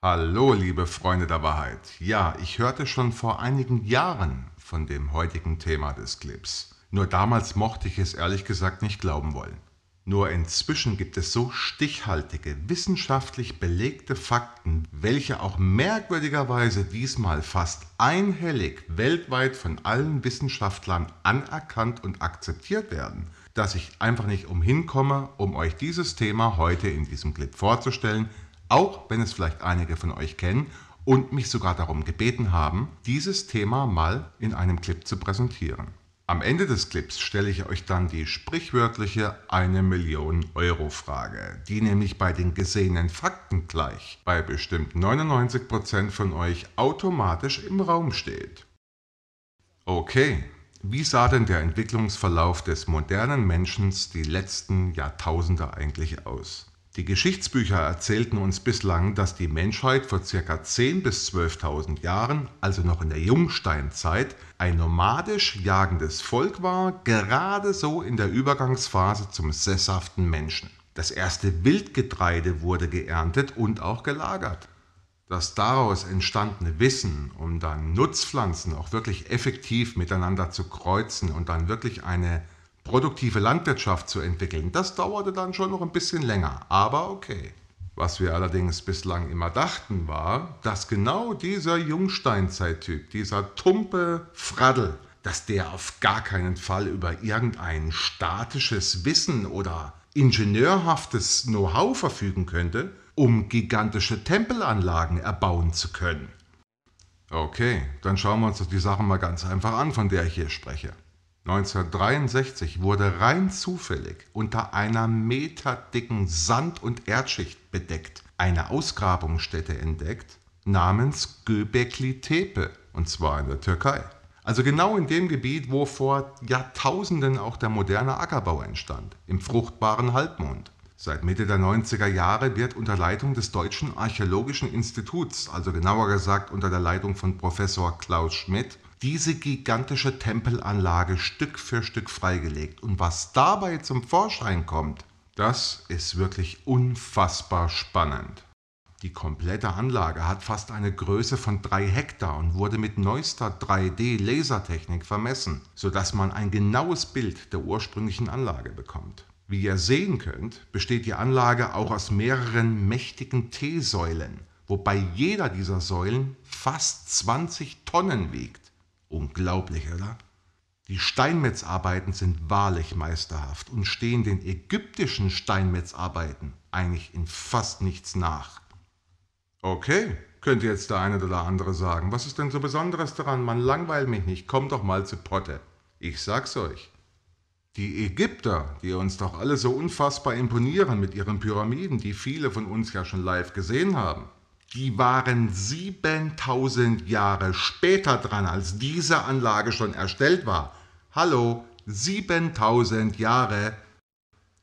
Hallo, liebe Freunde der Wahrheit. Ja, ich hörte schon vor einigen Jahren von dem heutigen Thema des Clips. Nur damals mochte ich es ehrlich gesagt nicht glauben wollen. Nur inzwischen gibt es so stichhaltige, wissenschaftlich belegte Fakten, welche auch merkwürdigerweise diesmal fast einhellig weltweit von allen Wissenschaftlern anerkannt und akzeptiert werden, dass ich einfach nicht umhin komme, um euch dieses Thema heute in diesem Clip vorzustellen, auch wenn es vielleicht einige von euch kennen und mich sogar darum gebeten haben, dieses Thema mal in einem Clip zu präsentieren. Am Ende des Clips stelle ich euch dann die sprichwörtliche 1 Million Euro Frage, die nämlich bei den gesehenen Fakten gleich bei bestimmt 99% von euch automatisch im Raum steht. Okay, wie sah denn der Entwicklungsverlauf des modernen Menschen die letzten Jahrtausende eigentlich aus? Die Geschichtsbücher erzählten uns bislang, dass die Menschheit vor ca. 10.000 bis 12.000 Jahren, also noch in der Jungsteinzeit, ein nomadisch jagendes Volk war, gerade so in der Übergangsphase zum sesshaften Menschen. Das erste Wildgetreide wurde geerntet und auch gelagert. Das daraus entstandene Wissen, um dann Nutzpflanzen auch wirklich effektiv miteinander zu kreuzen und dann wirklich eine produktive Landwirtschaft zu entwickeln. Das dauerte dann schon noch ein bisschen länger, aber okay. Was wir allerdings bislang immer dachten war, dass genau dieser Jungsteinzeittyp, dieser tumpe Fraddel, dass der auf gar keinen Fall über irgendein statisches Wissen oder ingenieurhaftes Know-how verfügen könnte, um gigantische Tempelanlagen erbauen zu können. Okay, dann schauen wir uns die Sache mal ganz einfach an, von der ich hier spreche. 1963 wurde rein zufällig unter einer meterdicken Sand- und Erdschicht bedeckt eine Ausgrabungsstätte entdeckt namens Göbekli Tepe, und zwar in der Türkei. Also genau in dem Gebiet, wo vor Jahrtausenden auch der moderne Ackerbau entstand, im fruchtbaren Halbmond. Seit Mitte der 90er Jahre wird unter Leitung des Deutschen Archäologischen Instituts, also genauer gesagt unter der Leitung von Professor Klaus Schmidt, diese gigantische Tempelanlage Stück für Stück freigelegt. Und was dabei zum Vorschein kommt, das ist wirklich unfassbar spannend. Die komplette Anlage hat fast eine Größe von 3 Hektar und wurde mit neuester 3D-Lasertechnik vermessen, sodass man ein genaues Bild der ursprünglichen Anlage bekommt. Wie ihr sehen könnt, besteht die Anlage auch aus mehreren mächtigen T-Säulen, wobei jeder dieser Säulen fast 20 Tonnen wiegt. Unglaublich, oder? Die Steinmetzarbeiten sind wahrlich meisterhaft und stehen den ägyptischen Steinmetzarbeiten eigentlich in fast nichts nach. Okay, könnte jetzt der eine oder andere sagen, was ist denn so Besonderes daran? Man langweilt mich nicht, komm doch mal zu Potte. Ich sag's euch. Die Ägypter, die uns doch alle so unfassbar imponieren mit ihren Pyramiden, die viele von uns ja schon live gesehen haben, die waren 7000 Jahre später dran, als diese Anlage schon erstellt war. Hallo, 7000 Jahre.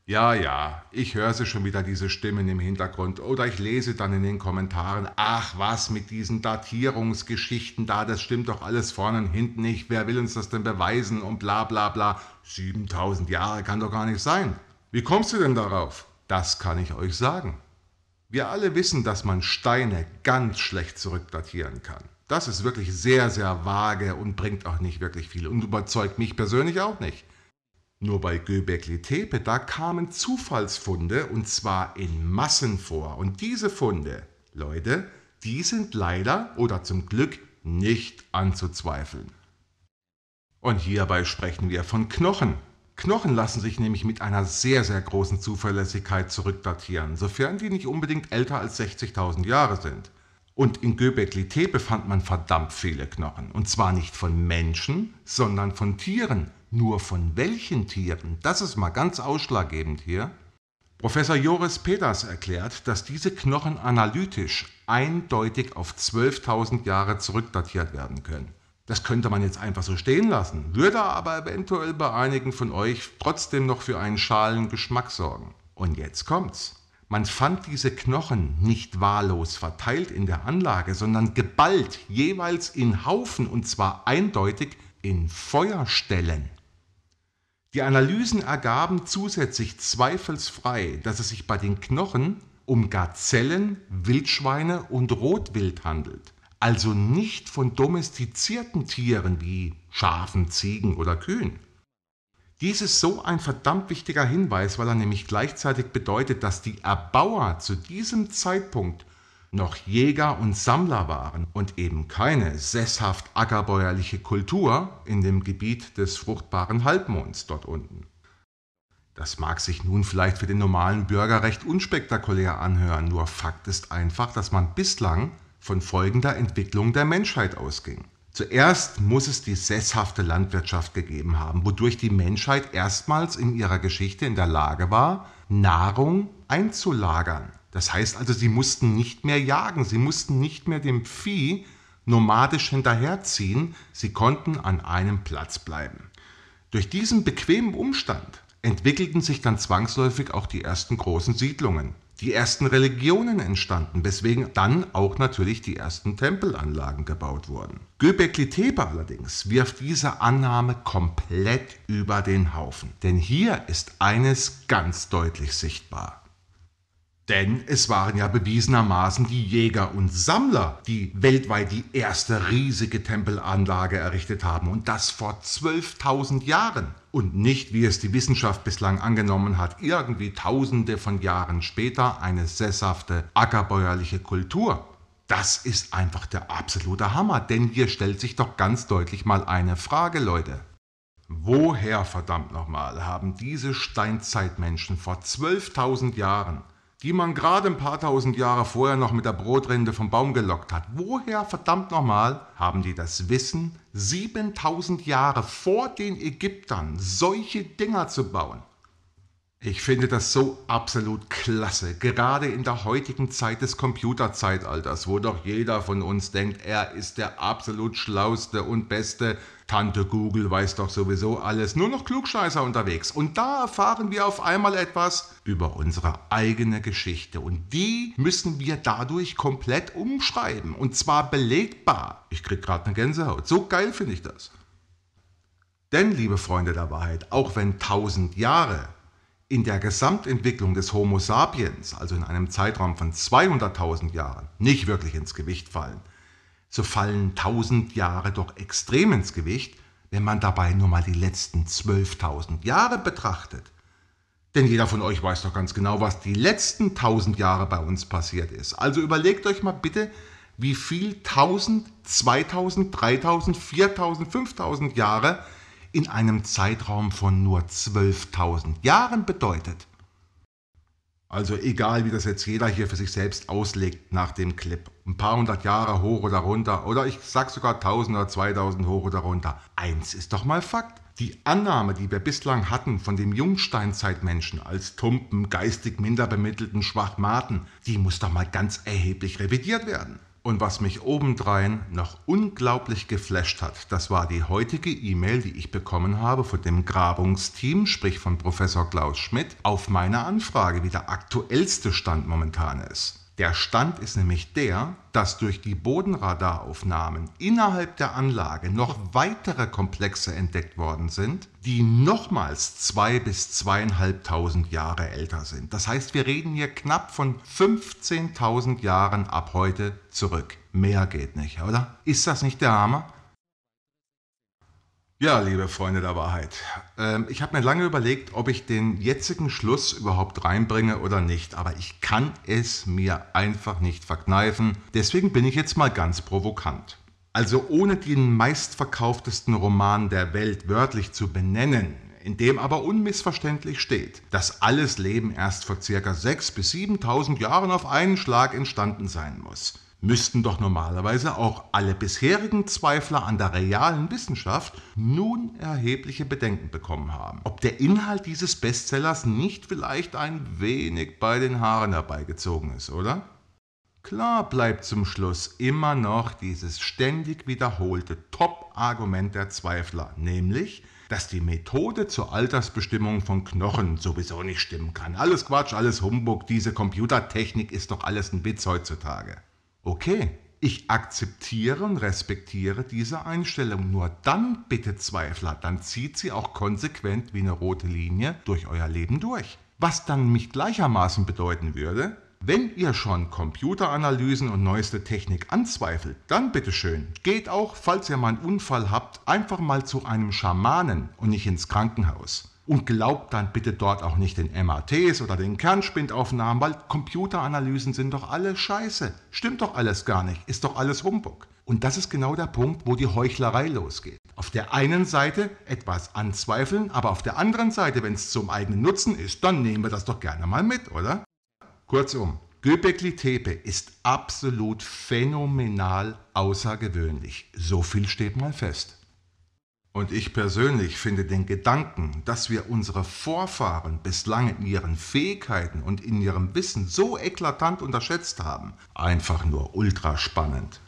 Ja, ja, ich höre sie schon wieder, diese Stimmen im Hintergrund. Oder ich lese dann in den Kommentaren, ach was mit diesen Datierungsgeschichten da, das stimmt doch alles vorne und hinten nicht. Wer will uns das denn beweisen und bla bla bla. 7000 Jahre kann doch gar nicht sein. Wie kommst du denn darauf? Das kann ich euch sagen. Wir alle wissen, dass man Steine ganz schlecht zurückdatieren kann. Das ist wirklich sehr, sehr vage und bringt auch nicht wirklich viel und überzeugt mich persönlich auch nicht. Nur bei Göbekli-Tepe, da kamen Zufallsfunde und zwar in Massen vor. Und diese Funde, Leute, die sind leider oder zum Glück nicht anzuzweifeln. Und hierbei sprechen wir von Knochen, Knochen lassen sich nämlich mit einer sehr, sehr großen Zuverlässigkeit zurückdatieren, sofern die nicht unbedingt älter als 60.000 Jahre sind. Und in Göbekli-Tepe befand man verdammt viele Knochen. Und zwar nicht von Menschen, sondern von Tieren. Nur von welchen Tieren? Das ist mal ganz ausschlaggebend hier. Professor Joris Peters erklärt, dass diese Knochen analytisch eindeutig auf 12.000 Jahre zurückdatiert werden können. Das könnte man jetzt einfach so stehen lassen, würde aber eventuell bei einigen von euch trotzdem noch für einen schalen Geschmack sorgen. Und jetzt kommt's. Man fand diese Knochen nicht wahllos verteilt in der Anlage, sondern geballt, jeweils in Haufen und zwar eindeutig in Feuerstellen. Die Analysen ergaben zusätzlich zweifelsfrei, dass es sich bei den Knochen um Gazellen, Wildschweine und Rotwild handelt also nicht von domestizierten Tieren wie Schafen, Ziegen oder Kühen. Dies ist so ein verdammt wichtiger Hinweis, weil er nämlich gleichzeitig bedeutet, dass die Erbauer zu diesem Zeitpunkt noch Jäger und Sammler waren und eben keine sesshaft ackerbäuerliche Kultur in dem Gebiet des fruchtbaren Halbmonds dort unten. Das mag sich nun vielleicht für den normalen Bürger recht unspektakulär anhören, nur Fakt ist einfach, dass man bislang von folgender Entwicklung der Menschheit ausging. Zuerst muss es die sesshafte Landwirtschaft gegeben haben, wodurch die Menschheit erstmals in ihrer Geschichte in der Lage war, Nahrung einzulagern. Das heißt also, sie mussten nicht mehr jagen, sie mussten nicht mehr dem Vieh nomadisch hinterherziehen, sie konnten an einem Platz bleiben. Durch diesen bequemen Umstand entwickelten sich dann zwangsläufig auch die ersten großen Siedlungen die ersten Religionen entstanden, weswegen dann auch natürlich die ersten Tempelanlagen gebaut wurden. Göbekli-Tepe allerdings wirft diese Annahme komplett über den Haufen, denn hier ist eines ganz deutlich sichtbar. Denn es waren ja bewiesenermaßen die Jäger und Sammler, die weltweit die erste riesige Tempelanlage errichtet haben und das vor 12.000 Jahren und nicht, wie es die Wissenschaft bislang angenommen hat, irgendwie tausende von Jahren später eine sesshafte ackerbäuerliche Kultur. Das ist einfach der absolute Hammer, denn hier stellt sich doch ganz deutlich mal eine Frage, Leute. Woher verdammt nochmal haben diese Steinzeitmenschen vor 12.000 Jahren die man gerade ein paar tausend Jahre vorher noch mit der Brotrinde vom Baum gelockt hat. Woher, verdammt nochmal, haben die das Wissen, 7000 Jahre vor den Ägyptern solche Dinger zu bauen? Ich finde das so absolut klasse. Gerade in der heutigen Zeit des Computerzeitalters, wo doch jeder von uns denkt, er ist der absolut schlauste und beste. Tante Google weiß doch sowieso alles, nur noch Klugscheißer unterwegs. Und da erfahren wir auf einmal etwas über unsere eigene Geschichte. Und die müssen wir dadurch komplett umschreiben. Und zwar belegbar. Ich krieg gerade eine Gänsehaut. So geil finde ich das. Denn, liebe Freunde der Wahrheit, auch wenn tausend Jahre in der Gesamtentwicklung des Homo sapiens, also in einem Zeitraum von 200.000 Jahren, nicht wirklich ins Gewicht fallen, so fallen 1000 Jahre doch extrem ins Gewicht, wenn man dabei nur mal die letzten 12.000 Jahre betrachtet. Denn jeder von euch weiß doch ganz genau, was die letzten 1000 Jahre bei uns passiert ist. Also überlegt euch mal bitte, wie viel 1000, 2000, 3000, 4000, 5000 Jahre in einem Zeitraum von nur 12.000 Jahren bedeutet. Also egal, wie das jetzt jeder hier für sich selbst auslegt nach dem Clip. Ein paar hundert Jahre hoch oder runter oder ich sag sogar 1000 oder 2000 hoch oder runter. Eins ist doch mal Fakt. Die Annahme, die wir bislang hatten von dem Jungsteinzeitmenschen als tumpen, geistig minder bemittelten Schwachmaten, die muss doch mal ganz erheblich revidiert werden. Und was mich obendrein noch unglaublich geflasht hat, das war die heutige E-Mail, die ich bekommen habe von dem Grabungsteam, sprich von Professor Klaus Schmidt, auf meine Anfrage, wie der aktuellste Stand momentan ist. Der Stand ist nämlich der, dass durch die Bodenradaraufnahmen innerhalb der Anlage noch weitere Komplexe entdeckt worden sind, die nochmals zwei bis zweieinhalbtausend Jahre älter sind. Das heißt, wir reden hier knapp von 15.000 Jahren ab heute zurück. Mehr geht nicht, oder? Ist das nicht der Hammer? Ja, liebe Freunde der Wahrheit. Ähm, ich habe mir lange überlegt, ob ich den jetzigen Schluss überhaupt reinbringe oder nicht, aber ich kann es mir einfach nicht verkneifen. Deswegen bin ich jetzt mal ganz provokant. Also ohne den meistverkauftesten Roman der Welt wörtlich zu benennen, in dem aber unmissverständlich steht, dass alles Leben erst vor ca. 6.000 bis 7.000 Jahren auf einen Schlag entstanden sein muss müssten doch normalerweise auch alle bisherigen Zweifler an der realen Wissenschaft nun erhebliche Bedenken bekommen haben, ob der Inhalt dieses Bestsellers nicht vielleicht ein wenig bei den Haaren herbeigezogen ist, oder? Klar bleibt zum Schluss immer noch dieses ständig wiederholte Top-Argument der Zweifler, nämlich, dass die Methode zur Altersbestimmung von Knochen sowieso nicht stimmen kann. Alles Quatsch, alles Humbug, diese Computertechnik ist doch alles ein Witz heutzutage. Okay, ich akzeptiere und respektiere diese Einstellung. Nur dann, bitte Zweifler, dann zieht sie auch konsequent wie eine rote Linie durch euer Leben durch. Was dann mich gleichermaßen bedeuten würde, wenn ihr schon Computeranalysen und neueste Technik anzweifelt, dann bitte schön, geht auch, falls ihr mal einen Unfall habt, einfach mal zu einem Schamanen und nicht ins Krankenhaus. Und glaubt dann bitte dort auch nicht den MATs oder den Kernspindaufnahmen, weil Computeranalysen sind doch alle scheiße. Stimmt doch alles gar nicht, ist doch alles Humbug. Und das ist genau der Punkt, wo die Heuchlerei losgeht. Auf der einen Seite etwas anzweifeln, aber auf der anderen Seite, wenn es zum eigenen Nutzen ist, dann nehmen wir das doch gerne mal mit, oder? Kurzum, Göbekli Tepe ist absolut phänomenal außergewöhnlich. So viel steht mal fest. Und ich persönlich finde den Gedanken, dass wir unsere Vorfahren bislang in ihren Fähigkeiten und in ihrem Wissen so eklatant unterschätzt haben, einfach nur ultra spannend.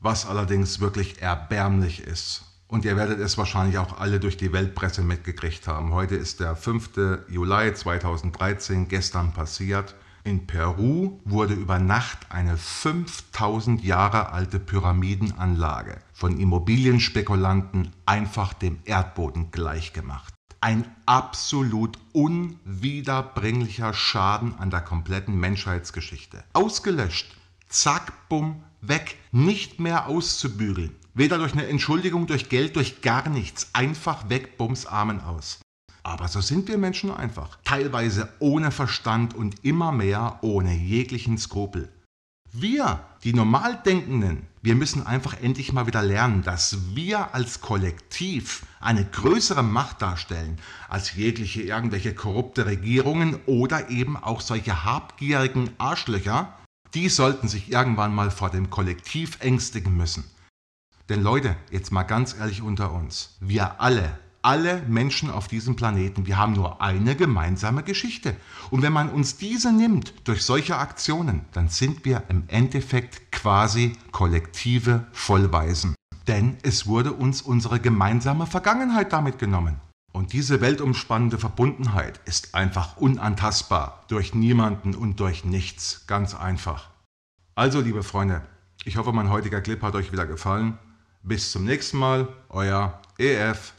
Was allerdings wirklich erbärmlich ist. Und ihr werdet es wahrscheinlich auch alle durch die Weltpresse mitgekriegt haben. Heute ist der 5. Juli 2013, gestern passiert. In Peru wurde über Nacht eine 5000 Jahre alte Pyramidenanlage von Immobilienspekulanten einfach dem Erdboden gleichgemacht. Ein absolut unwiederbringlicher Schaden an der kompletten Menschheitsgeschichte. Ausgelöscht. Zack, bumm, weg. Nicht mehr auszubügeln. Weder durch eine Entschuldigung, durch Geld, durch gar nichts. Einfach weg, bums, Armen aus. Aber so sind wir Menschen einfach. Teilweise ohne Verstand und immer mehr ohne jeglichen Skrupel. Wir, die Normaldenkenden, wir müssen einfach endlich mal wieder lernen, dass wir als Kollektiv eine größere Macht darstellen als jegliche irgendwelche korrupte Regierungen oder eben auch solche habgierigen Arschlöcher. Die sollten sich irgendwann mal vor dem Kollektiv ängstigen müssen. Denn Leute, jetzt mal ganz ehrlich unter uns, wir alle alle Menschen auf diesem Planeten, wir haben nur eine gemeinsame Geschichte. Und wenn man uns diese nimmt durch solche Aktionen, dann sind wir im Endeffekt quasi kollektive Vollweisen. Denn es wurde uns unsere gemeinsame Vergangenheit damit genommen. Und diese weltumspannende Verbundenheit ist einfach unantastbar durch niemanden und durch nichts. Ganz einfach. Also, liebe Freunde, ich hoffe, mein heutiger Clip hat euch wieder gefallen. Bis zum nächsten Mal, euer EF